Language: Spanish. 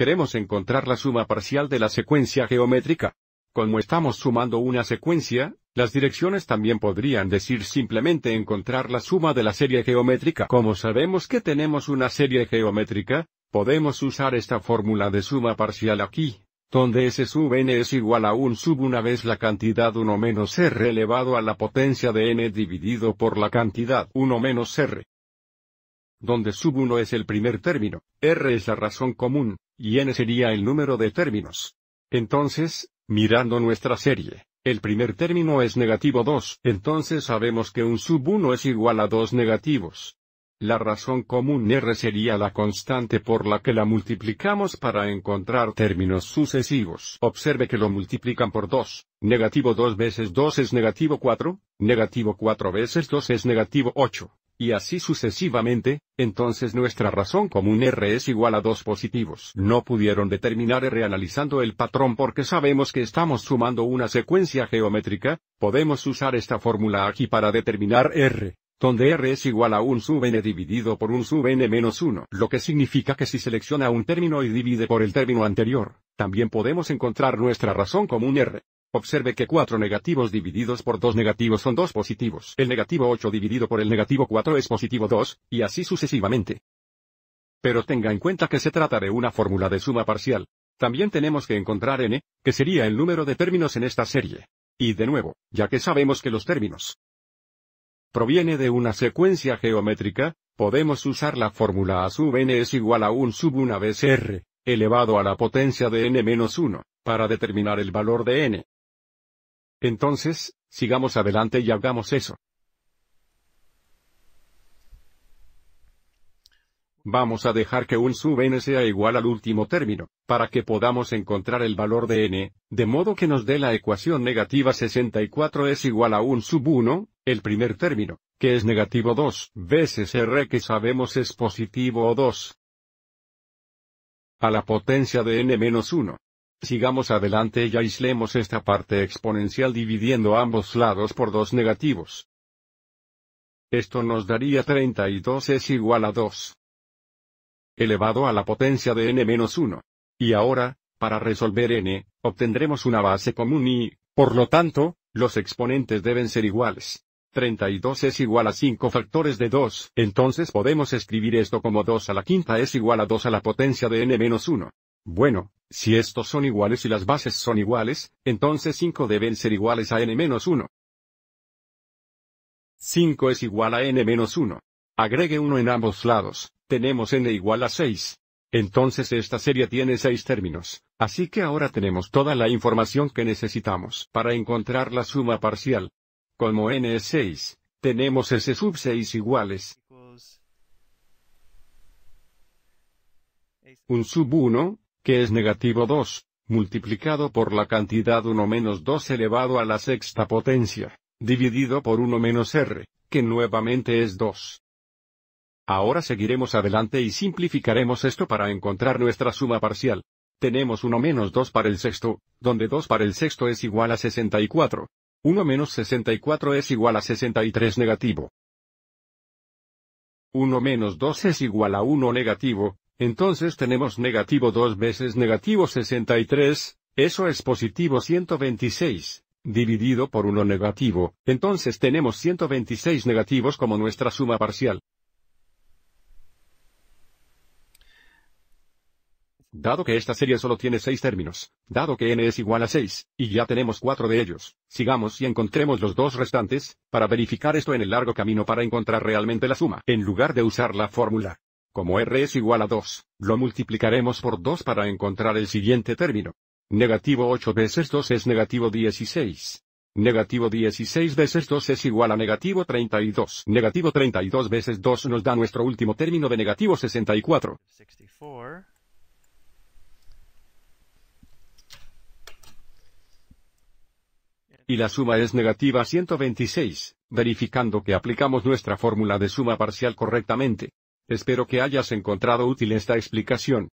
queremos encontrar la suma parcial de la secuencia geométrica. Como estamos sumando una secuencia, las direcciones también podrían decir simplemente encontrar la suma de la serie geométrica. Como sabemos que tenemos una serie geométrica, podemos usar esta fórmula de suma parcial aquí, donde S sub n es igual a 1 sub una vez la cantidad 1 menos r elevado a la potencia de n dividido por la cantidad 1 menos r donde sub 1 es el primer término, r es la razón común, y n sería el número de términos. Entonces, mirando nuestra serie, el primer término es negativo 2, entonces sabemos que un sub 1 es igual a 2 negativos. La razón común r sería la constante por la que la multiplicamos para encontrar términos sucesivos. Observe que lo multiplican por 2. Negativo 2 veces 2 es negativo 4, negativo 4 veces 2 es negativo 8, y así sucesivamente, entonces nuestra razón común R es igual a dos positivos. No pudieron determinar R analizando el patrón porque sabemos que estamos sumando una secuencia geométrica, podemos usar esta fórmula aquí para determinar R, donde R es igual a un sub n dividido por un sub n menos 1, lo que significa que si selecciona un término y divide por el término anterior, también podemos encontrar nuestra razón común R. Observe que 4 negativos divididos por 2 negativos son 2 positivos. El negativo 8 dividido por el negativo 4 es positivo 2, y así sucesivamente. Pero tenga en cuenta que se trata de una fórmula de suma parcial. También tenemos que encontrar n, que sería el número de términos en esta serie. Y de nuevo, ya que sabemos que los términos proviene de una secuencia geométrica, podemos usar la fórmula a sub n es igual a 1 sub 1 vez r, elevado a la potencia de n menos 1, para determinar el valor de n. Entonces, sigamos adelante y hagamos eso. Vamos a dejar que un sub n sea igual al último término, para que podamos encontrar el valor de n, de modo que nos dé la ecuación negativa 64 es igual a un sub 1, el primer término, que es negativo 2 veces r que sabemos es positivo o 2 a la potencia de n menos 1. Sigamos adelante y aislemos esta parte exponencial dividiendo ambos lados por dos negativos. Esto nos daría 32 es igual a 2. Elevado a la potencia de n menos 1. Y ahora, para resolver n, obtendremos una base común y, por lo tanto, los exponentes deben ser iguales. 32 es igual a 5 factores de 2, entonces podemos escribir esto como 2 a la quinta es igual a 2 a la potencia de n menos 1. Bueno, si estos son iguales y las bases son iguales, entonces 5 deben ser iguales a n-1. 5 es igual a n-1. Agregue 1 en ambos lados, tenemos n igual a 6. Entonces esta serie tiene 6 términos, así que ahora tenemos toda la información que necesitamos para encontrar la suma parcial. Como n es 6, tenemos S sub 6 iguales. Un sub 1, que es negativo 2, multiplicado por la cantidad 1 menos 2 elevado a la sexta potencia, dividido por 1 menos r, que nuevamente es 2. Ahora seguiremos adelante y simplificaremos esto para encontrar nuestra suma parcial. Tenemos 1 menos 2 para el sexto, donde 2 para el sexto es igual a 64. 1 menos 64 es igual a 63 negativo. 1 menos 2 es igual a 1 negativo, entonces tenemos negativo 2 veces negativo 63, eso es positivo 126, dividido por 1 negativo, entonces tenemos 126 negativos como nuestra suma parcial. Dado que esta serie solo tiene 6 términos, dado que n es igual a 6, y ya tenemos 4 de ellos, sigamos y encontremos los dos restantes, para verificar esto en el largo camino para encontrar realmente la suma, en lugar de usar la fórmula. Como r es igual a 2, lo multiplicaremos por 2 para encontrar el siguiente término. Negativo 8 veces 2 es negativo 16. Negativo 16 veces 2 es igual a negativo 32. Negativo 32 veces 2 nos da nuestro último término de negativo 64. Y la suma es negativa 126, verificando que aplicamos nuestra fórmula de suma parcial correctamente. Espero que hayas encontrado útil esta explicación.